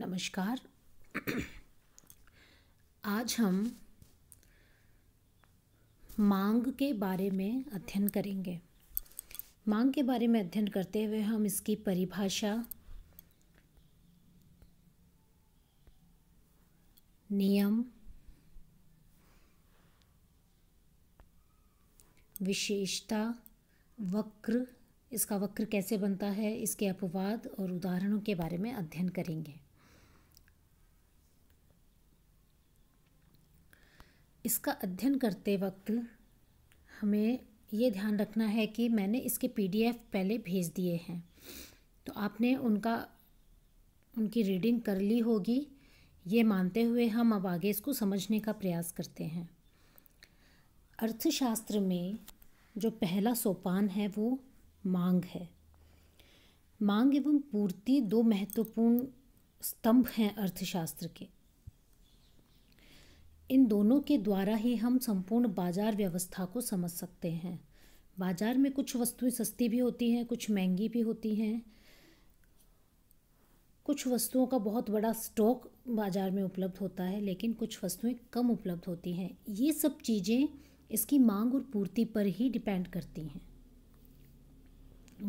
नमस्कार आज हम मांग के बारे में अध्ययन करेंगे मांग के बारे में अध्ययन करते हुए हम इसकी परिभाषा नियम विशेषता वक्र इसका वक्र कैसे बनता है इसके अपवाद और उदाहरणों के बारे में अध्ययन करेंगे इसका अध्ययन करते वक्त हमें ये ध्यान रखना है कि मैंने इसके पीडीएफ पहले भेज दिए हैं तो आपने उनका उनकी रीडिंग कर ली होगी ये मानते हुए हम अब आगे इसको समझने का प्रयास करते हैं अर्थशास्त्र में जो पहला सोपान है वो मांग है मांग एवं पूर्ति दो महत्वपूर्ण स्तंभ हैं अर्थशास्त्र के इन दोनों के द्वारा ही हम संपूर्ण बाज़ार व्यवस्था को समझ सकते हैं बाज़ार में कुछ वस्तुएं सस्ती भी होती हैं कुछ महंगी भी होती हैं कुछ वस्तुओं का बहुत बड़ा स्टॉक बाज़ार में उपलब्ध होता है लेकिन कुछ वस्तुएं कम उपलब्ध होती हैं ये सब चीज़ें इसकी मांग और पूर्ति पर ही डिपेंड करती हैं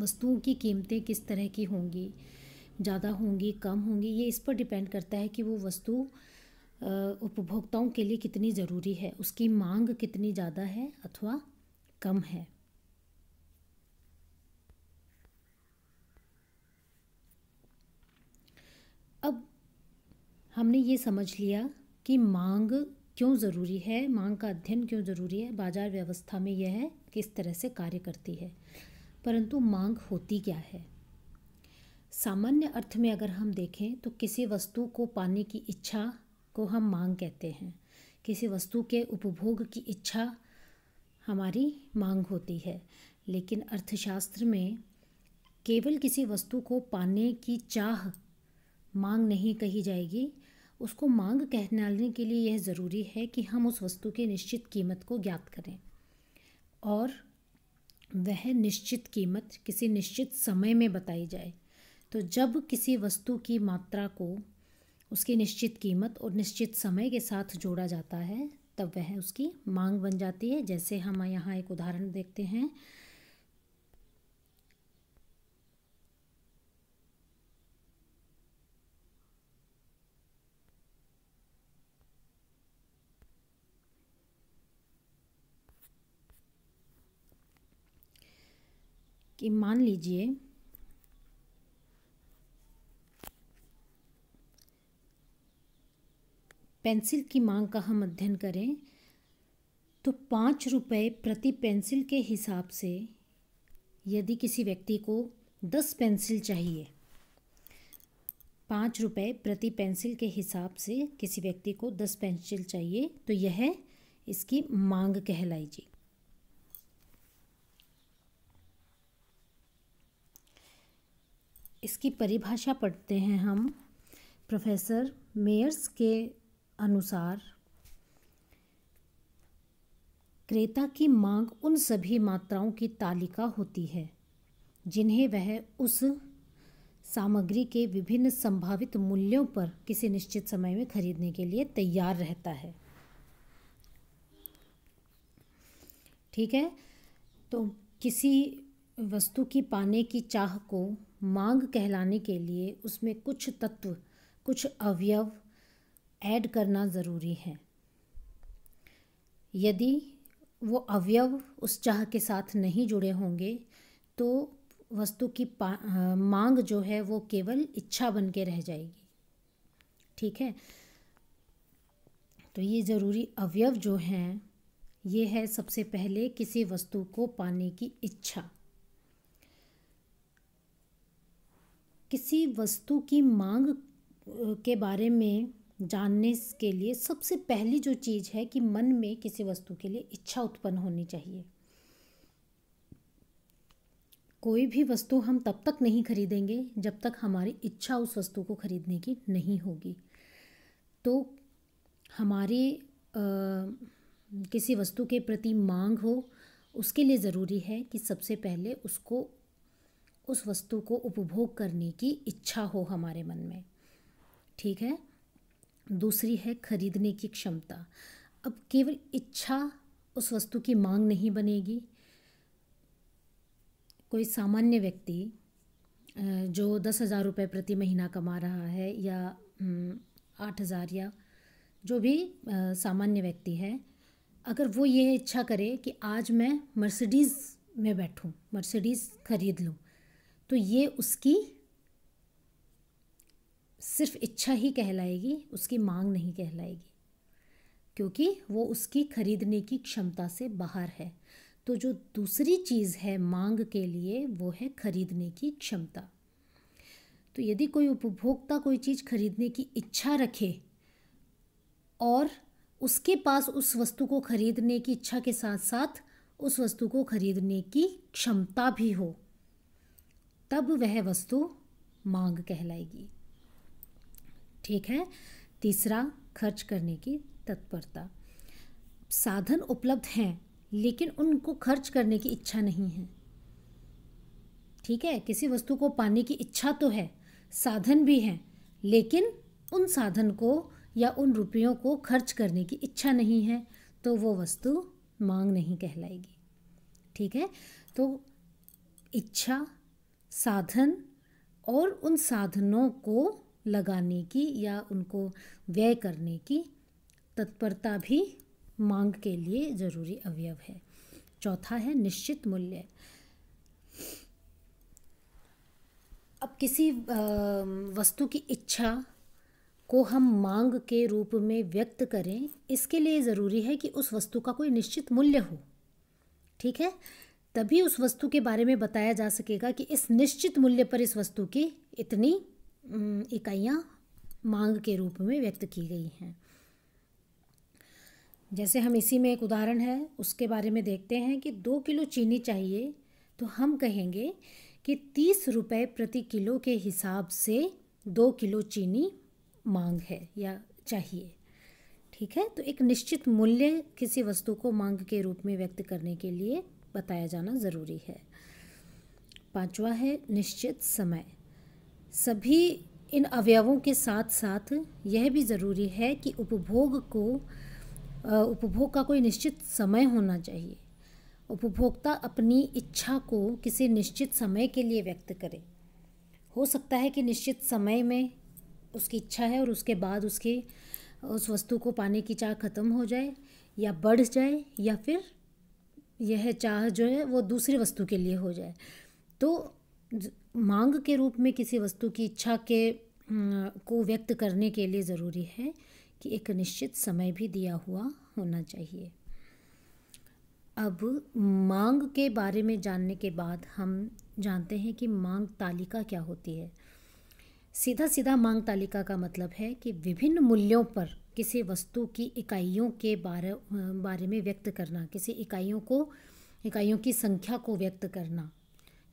वस्तुओं की कीमतें किस तरह की होंगी ज़्यादा होंगी कम होंगी ये इस पर डिपेंड करता है कि वो वस्तु उपभोक्ताओं के लिए कितनी ज़रूरी है उसकी मांग कितनी ज़्यादा है अथवा कम है अब हमने ये समझ लिया कि मांग क्यों ज़रूरी है मांग का अध्ययन क्यों ज़रूरी है बाज़ार व्यवस्था में यह है किस तरह से कार्य करती है परंतु मांग होती क्या है सामान्य अर्थ में अगर हम देखें तो किसी वस्तु को पाने की इच्छा को हम मांग कहते हैं किसी वस्तु के उपभोग की इच्छा हमारी मांग होती है लेकिन अर्थशास्त्र में केवल किसी वस्तु को पाने की चाह मांग नहीं कही जाएगी उसको मांग कहनाने के लिए यह ज़रूरी है कि हम उस वस्तु की निश्चित कीमत को ज्ञात करें और वह निश्चित कीमत किसी निश्चित समय में बताई जाए तो जब किसी वस्तु की मात्रा को उसकी निश्चित कीमत और निश्चित समय के साथ जोड़ा जाता है तब वह उसकी मांग बन जाती है जैसे हम यहाँ एक उदाहरण देखते हैं कि मान लीजिए पेंसिल की मांग का हम अध्ययन करें तो पाँच रुपये प्रति पेंसिल के हिसाब से यदि किसी व्यक्ति को दस पेंसिल चाहिए पाँच रुपये प्रति पेंसिल के हिसाब से किसी व्यक्ति को दस पेंसिल चाहिए तो यह इसकी मांग कहलाएगी इसकी परिभाषा पढ़ते हैं हम प्रोफेसर मेयर्स के अनुसार क्रेता की मांग उन सभी मात्राओं की तालिका होती है जिन्हें वह उस सामग्री के विभिन्न संभावित मूल्यों पर किसी निश्चित समय में खरीदने के लिए तैयार रहता है ठीक है तो किसी वस्तु की पाने की चाह को मांग कहलाने के लिए उसमें कुछ तत्व कुछ अवयव ऐड करना ज़रूरी है यदि वो अवयव उस चाह के साथ नहीं जुड़े होंगे तो वस्तु की आ, मांग जो है वो केवल इच्छा बन के रह जाएगी ठीक है तो ये ज़रूरी अवयव जो हैं ये है सबसे पहले किसी वस्तु को पाने की इच्छा किसी वस्तु की मांग के बारे में जानने के लिए सबसे पहली जो चीज़ है कि मन में किसी वस्तु के लिए इच्छा उत्पन्न होनी चाहिए कोई भी वस्तु हम तब तक नहीं खरीदेंगे जब तक हमारी इच्छा उस वस्तु को खरीदने की नहीं होगी तो हमारे आ, किसी वस्तु के प्रति मांग हो उसके लिए ज़रूरी है कि सबसे पहले उसको उस वस्तु को उपभोग करने की इच्छा हो हमारे मन में ठीक है दूसरी है खरीदने की क्षमता अब केवल इच्छा उस वस्तु की मांग नहीं बनेगी कोई सामान्य व्यक्ति जो दस हज़ार रुपये प्रति महीना कमा रहा है या हम्म, आठ हज़ार या जो भी सामान्य व्यक्ति है अगर वो ये इच्छा करे कि आज मैं मर्सिडीज़ में बैठूं मर्सिडीज़ ख़रीद लूँ तो ये उसकी सिर्फ इच्छा ही कहलाएगी उसकी मांग नहीं कहलाएगी क्योंकि वो उसकी खरीदने की क्षमता से बाहर है तो जो दूसरी चीज़ है मांग के लिए वो है खरीदने की क्षमता तो यदि कोई उपभोक्ता कोई चीज़ खरीदने की इच्छा रखे और उसके पास उस वस्तु को खरीदने की इच्छा के साथ साथ उस वस्तु को खरीदने की क्षमता भी हो तब वह वस्तु मांग कहलाएगी ठीक है तीसरा खर्च करने की तत्परता साधन उपलब्ध हैं लेकिन उनको खर्च करने की इच्छा नहीं है ठीक है किसी वस्तु को पाने की इच्छा तो है साधन भी हैं लेकिन उन साधन को या उन रुपयों को खर्च करने की इच्छा नहीं है तो वो वस्तु मांग नहीं कहलाएगी ठीक है तो इच्छा साधन और उन साधनों को लगाने की या उनको व्यय करने की तत्परता भी मांग के लिए ज़रूरी अवयव है चौथा है निश्चित मूल्य अब किसी वस्तु की इच्छा को हम मांग के रूप में व्यक्त करें इसके लिए ज़रूरी है कि उस वस्तु का कोई निश्चित मूल्य हो ठीक है तभी उस वस्तु के बारे में बताया जा सकेगा कि इस निश्चित मूल्य पर इस वस्तु की इतनी इकाइयाँ मांग के रूप में व्यक्त की गई हैं जैसे हम इसी में एक उदाहरण है उसके बारे में देखते हैं कि दो किलो चीनी चाहिए तो हम कहेंगे कि तीस रुपये प्रति किलो के हिसाब से दो किलो चीनी मांग है या चाहिए ठीक है तो एक निश्चित मूल्य किसी वस्तु को मांग के रूप में व्यक्त करने के लिए बताया जाना ज़रूरी है पांचवा है निश्चित समय सभी इन अवयवों के साथ साथ यह भी ज़रूरी है कि उपभोग को उपभोग का कोई निश्चित समय होना चाहिए उपभोक्ता अपनी इच्छा को किसी निश्चित समय के लिए व्यक्त करे हो सकता है कि निश्चित समय में उसकी इच्छा है और उसके बाद उसके उस वस्तु को पाने की चाह ख़त्म हो जाए या बढ़ जाए या फिर यह चाह जो है वो दूसरी वस्तु के लिए हो जाए तो मांग के रूप में किसी वस्तु की इच्छा के को व्यक्त करने के लिए ज़रूरी है कि एक निश्चित समय भी दिया हुआ होना चाहिए अब मांग के बारे में जानने के बाद हम जानते हैं कि मांग तालिका क्या होती है सीधा सीधा मांग तालिका का मतलब है कि विभिन्न मूल्यों पर किसी वस्तु की इकाइयों के बारे बारे में व्यक्त करना किसी इकाइयों को इकाइयों की संख्या को व्यक्त करना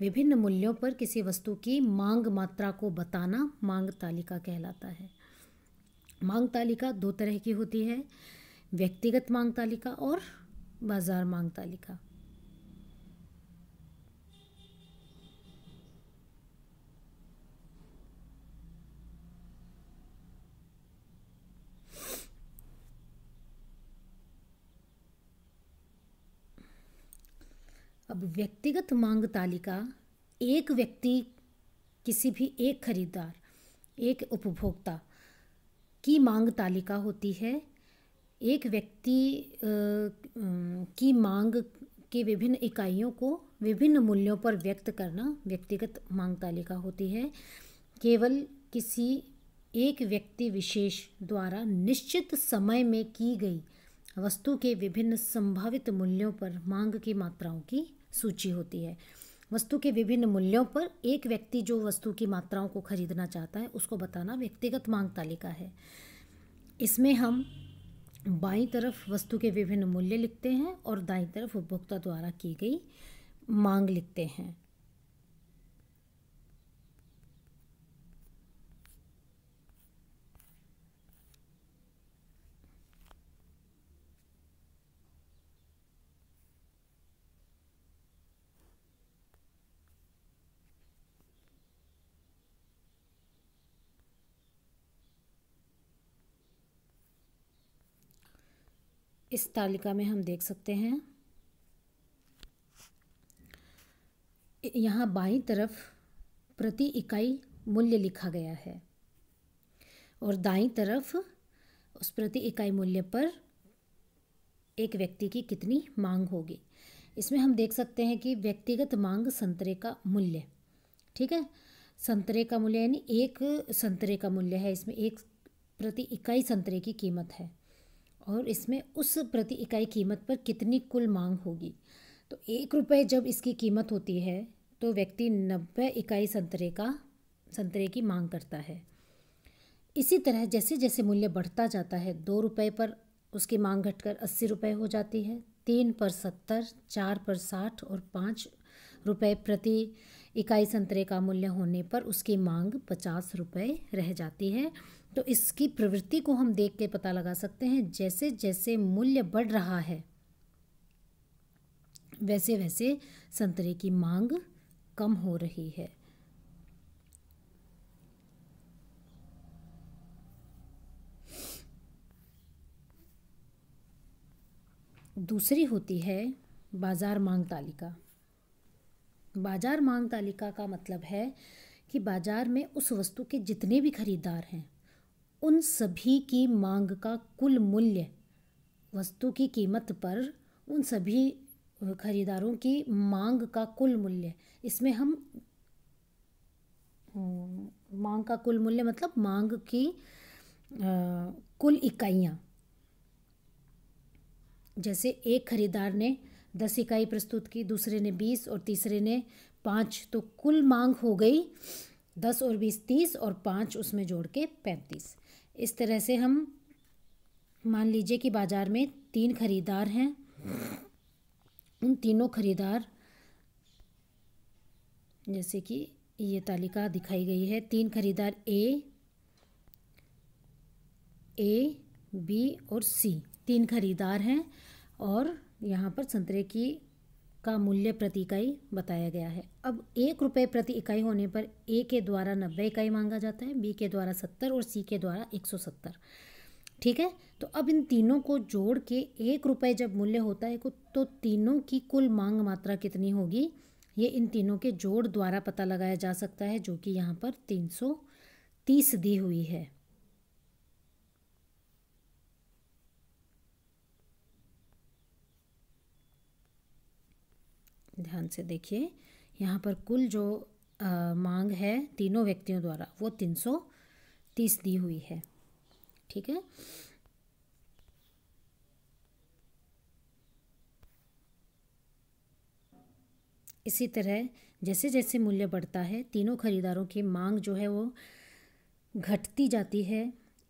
विभिन्न मूल्यों पर किसी वस्तु की मांग मात्रा को बताना मांग तालिका कहलाता है मांग तालिका दो तरह की होती है व्यक्तिगत मांग तालिका और बाज़ार मांग तालिका अब व्यक्तिगत मांग तालिका एक व्यक्ति किसी भी एक खरीदार एक उपभोक्ता की मांग तालिका होती है एक व्यक्ति की मांग के विभिन्न इकाइयों को विभिन्न मूल्यों पर व्यक्त करना व्यक्तिगत मांग तालिका होती है केवल किसी एक व्यक्ति विशेष द्वारा निश्चित समय में की गई वस्तु के विभिन्न संभावित मूल्यों पर मांग की मात्राओं की सूची होती है वस्तु के विभिन्न मूल्यों पर एक व्यक्ति जो वस्तु की मात्राओं को खरीदना चाहता है उसको बताना व्यक्तिगत मांग तालिका है इसमें हम बाई तरफ वस्तु के विभिन्न मूल्य लिखते हैं और दाई तरफ उपभोक्ता द्वारा की गई मांग लिखते हैं इस तालिका में हम देख सकते हैं यहाँ बाई तरफ प्रति इकाई मूल्य लिखा गया है और दाई तरफ उस प्रति इकाई मूल्य पर एक व्यक्ति की कितनी मांग होगी इसमें हम देख सकते हैं कि व्यक्तिगत मांग संतरे का मूल्य ठीक है संतरे का मूल्य यानी एक संतरे का मूल्य है इसमें एक प्रति इकाई संतरे की कीमत है और इसमें उस प्रति इकाई कीमत पर कितनी कुल मांग होगी तो एक रुपये जब इसकी कीमत होती है तो व्यक्ति नब्बे इकाई संतरे का संतरे की मांग करता है इसी तरह जैसे जैसे मूल्य बढ़ता जाता है दो रुपये पर उसकी मांग घटकर अस्सी रुपये हो जाती है तीन पर सत्तर चार पर साठ और पाँच रुपये प्रति इकाई संतरे का मूल्य होने पर उसकी मांग पचास रुपये रह जाती है तो इसकी प्रवृत्ति को हम देख के पता लगा सकते हैं जैसे जैसे मूल्य बढ़ रहा है वैसे वैसे संतरे की मांग कम हो रही है दूसरी होती है बाज़ार मांग तालिका बाज़ार मांग तालिका का मतलब है कि बाज़ार में उस वस्तु के जितने भी खरीदार हैं उन सभी की मांग का कुल मूल्य वस्तु की कीमत पर उन सभी खरीदारों की मांग का कुल मूल्य इसमें हम हम्म, मांग का कुल मूल्य मतलब मांग की आ, कुल इकाइयाँ जैसे एक खरीदार ने दस इकाई प्रस्तुत की दूसरे ने बीस और तीसरे ने पाँच तो कुल मांग हो गई दस और बीस तीस और पाँच उसमें जोड़ के पैंतीस इस तरह से हम मान लीजिए कि बाज़ार में तीन खरीदार हैं उन तीनों खरीदार जैसे कि ये तालिका दिखाई गई है तीन खरीदार ए ए बी और सी तीन खरीदार हैं और यहाँ पर संतरे की का मूल्य प्रति इकाई बताया गया है अब एक रुपये प्रति इकाई होने पर ए के द्वारा नब्बे इकाई मांगा जाता है बी के द्वारा सत्तर और सी के द्वारा एक सौ सत्तर ठीक है तो अब इन तीनों को जोड़ के एक रुपये जब मूल्य होता है तो तीनों की कुल मांग मात्रा कितनी होगी ये इन तीनों के जोड़ द्वारा पता लगाया जा सकता है जो कि यहाँ पर तीन सौ तीस दी हुई है ध्यान से देखिए यहाँ पर कुल जो आ, मांग है तीनों व्यक्तियों द्वारा वो तीन सौ तीस दी हुई है ठीक है इसी तरह जैसे जैसे मूल्य बढ़ता है तीनों खरीदारों की मांग जो है वो घटती जाती है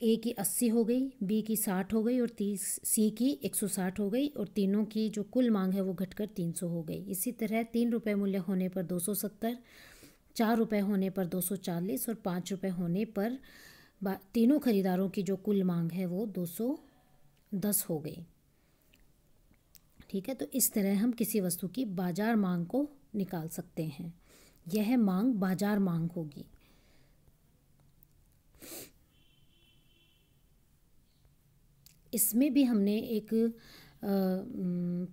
ए की अस्सी हो गई बी की साठ हो गई और तीस सी की एक सौ साठ हो गई और तीनों की जो कुल मांग है वो घटकर तीन सौ हो गई इसी तरह तीन रुपये मूल्य होने पर दो सौ सत्तर चार रुपये होने पर दो सौ चालीस और पाँच रुपये होने पर तीनों खरीदारों की जो कुल मांग है वो दो सौ दस हो गई ठीक है तो इस तरह हम किसी वस्तु की बाजार मांग को निकाल सकते हैं यह मांग बाजार मांग होगी इसमें भी हमने एक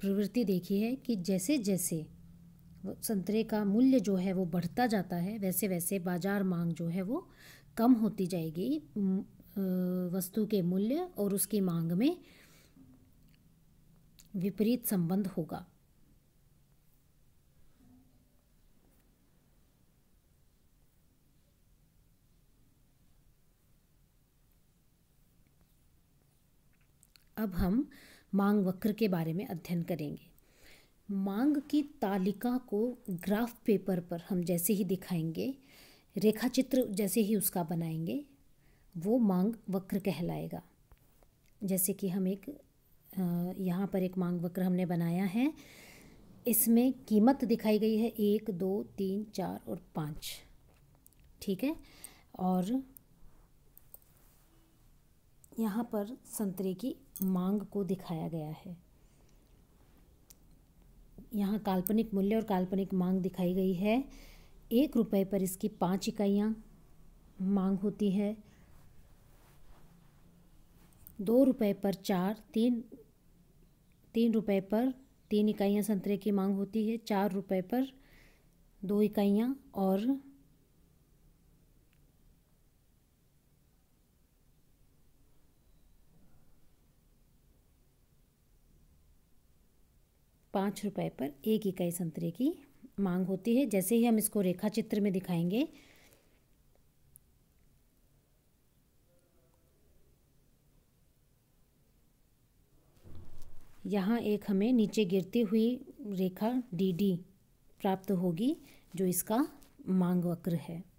प्रवृत्ति देखी है कि जैसे जैसे संतरे का मूल्य जो है वो बढ़ता जाता है वैसे वैसे बाज़ार मांग जो है वो कम होती जाएगी वस्तु के मूल्य और उसकी मांग में विपरीत संबंध होगा अब हम मांग वक्र के बारे में अध्ययन करेंगे मांग की तालिका को ग्राफ पेपर पर हम जैसे ही दिखाएंगे रेखा चित्र जैसे ही उसका बनाएंगे वो मांग वक्र कहलाएगा जैसे कि हम एक यहाँ पर एक मांग वक्र हमने बनाया है इसमें कीमत दिखाई गई है एक दो तीन चार और पाँच ठीक है और यहाँ पर संतरे की मांग को दिखाया गया है यहाँ काल्पनिक मूल्य और काल्पनिक मांग दिखाई गई है एक रुपये पर इसकी पाँच इकाइयाँ मांग होती है दो रुपये पर चार तीन तीन रुपये पर तीन इकाइयाँ संतरे की मांग होती है चार रुपये पर दो इकाइयाँ और पाँच रुपए पर एक इकाई संतरे की मांग होती है जैसे ही हम इसको रेखा चित्र में दिखाएंगे यहाँ एक हमें नीचे गिरती हुई रेखा डी डी प्राप्त होगी जो इसका मांग वक्र है